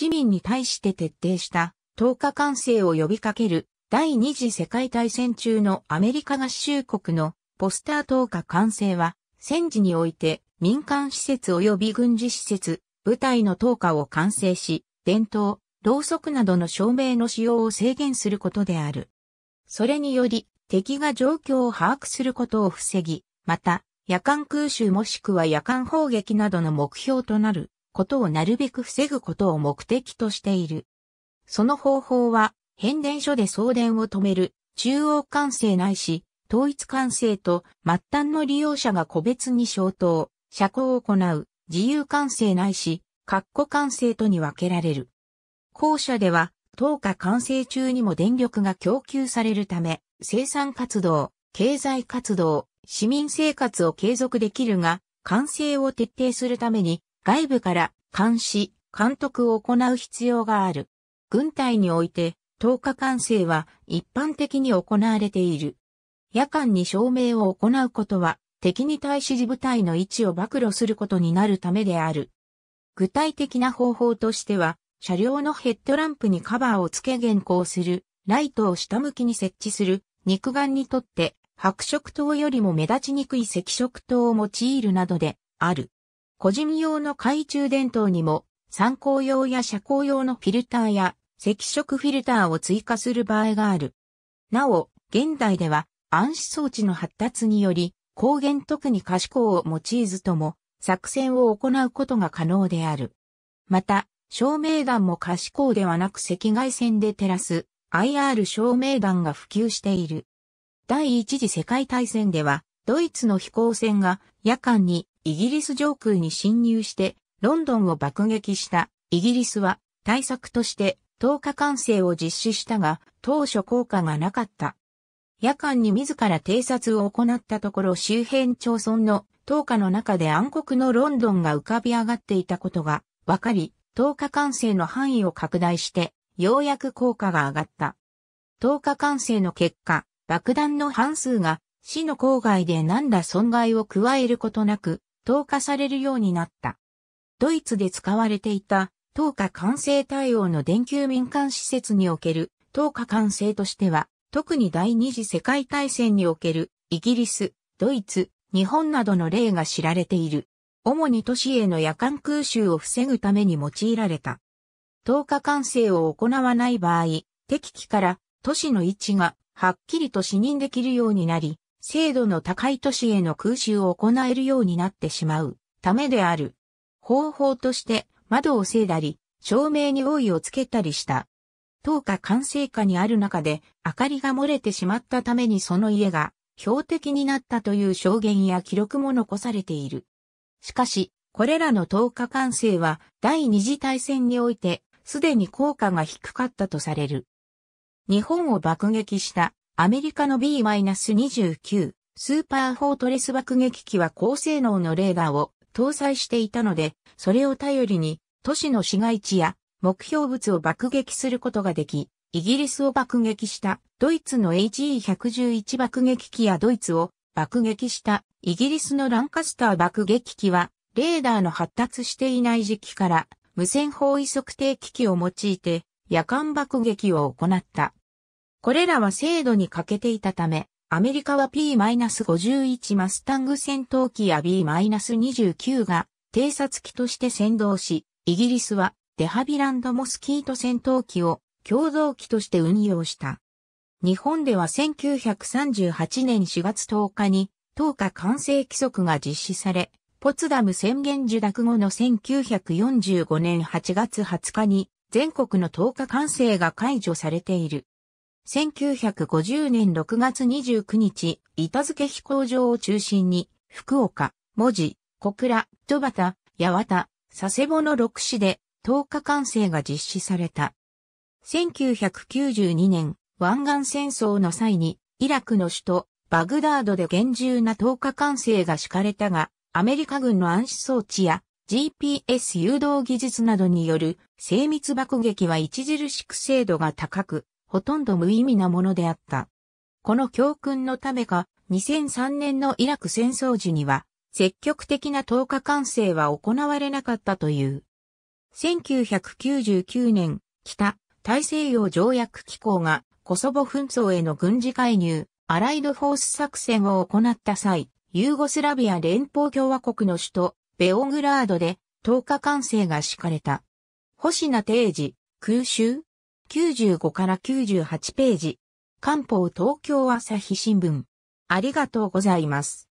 市民に対して徹底した10日完制を呼びかける第二次世界大戦中のアメリカ合衆国のポスター10日間制は戦時において民間施設及び軍事施設、部隊の10日を完成し、伝統、ろうそくなどの照明の使用を制限することである。それにより敵が状況を把握することを防ぎ、また夜間空襲もしくは夜間砲撃などの目標となることをなるべく防ぐことを目的としている。その方法は、変電所で送電を止める、中央管制ないし、統一管制と末端の利用者が個別に消灯、車庫を行う、自由管制ないし、括弧管制とに分けられる。後者では、等価管制中にも電力が供給されるため、生産活動、経済活動、市民生活を継続できるが、管制を徹底するために、外部から監視、監督を行う必要がある。軍隊において、投下管制は一般的に行われている。夜間に照明を行うことは、敵に対し自部隊の位置を暴露することになるためである。具体的な方法としては、車両のヘッドランプにカバーを付け現行する、ライトを下向きに設置する、肉眼にとって白色灯よりも目立ちにくい赤色灯を用いるなどである。個人用の懐中電灯にも、参考用や車高用のフィルターや赤色フィルターを追加する場合がある。なお、現代では暗視装置の発達により、光源特に可視光を用いずとも作戦を行うことが可能である。また、照明弾も可視光ではなく赤外線で照らす IR 照明弾が普及している。第一次世界大戦では、ドイツの飛行船が夜間にイギリス上空に侵入してロンドンを爆撃したイギリスは対策として10日間制を実施したが当初効果がなかった。夜間に自ら偵察を行ったところ周辺町村の10日の中で暗黒のロンドンが浮かび上がっていたことが分かり10日間制の範囲を拡大してようやく効果が上がった。10日間制の結果、爆弾の半数が市の郊外で何ら損害を加えることなく投下されるようになった。ドイツで使われていた、投下管制対応の電球民間施設における、投下管制としては、特に第二次世界大戦における、イギリス、ドイツ、日本などの例が知られている。主に都市への夜間空襲を防ぐために用いられた。投下管制を行わない場合、敵機から都市の位置がはっきりと視認できるようになり、精度の高い都市への空襲を行えるようになってしまうためである。方法として窓をせいだり、照明に覆いをつけたりした。灯火完成下にある中で明かりが漏れてしまったためにその家が標的になったという証言や記録も残されている。しかし、これらの灯火完成は第二次大戦においてすでに効果が低かったとされる。日本を爆撃したアメリカの B-29 スーパーフォートレス爆撃機は高性能のレーダーを搭載していたので、それを頼りに都市の市街地や目標物を爆撃することができ、イギリスを爆撃したドイツの HE111 爆撃機やドイツを爆撃したイギリスのランカスター爆撃機は、レーダーの発達していない時期から無線方位測定機器を用いて夜間爆撃を行った。これらは精度に欠けていたため、アメリカは P-51 マスタング戦闘機や B-29 が偵察機として先導し、イギリスはデハビランドモスキート戦闘機を共同機として運用した。日本では1938年4月10日に、10日完成規則が実施され、ポツダム宣言受諾後の1945年8月20日に、全国の10日完成が解除されている。1950年6月29日、板付飛行場を中心に、福岡、文字、小倉、戸端、八幡、佐世保の6市で10日間制が実施された。1992年、湾岸戦争の際に、イラクの首都、バグダードで厳重な10日間制が敷かれたが、アメリカ軍の暗視装置や GPS 誘導技術などによる精密爆撃は著しく精度が高く、ほとんど無意味なものであった。この教訓のためか、2003年のイラク戦争時には、積極的な投下完成は行われなかったという。1999年、北大西洋条約機構がコソボ紛争への軍事介入、アライドフォース作戦を行った際、ユーゴスラビア連邦共和国の首都、ベオグラードで、投下完成が敷かれた。星名定時、空襲、95から98ページ。官報東京朝日新聞。ありがとうございます。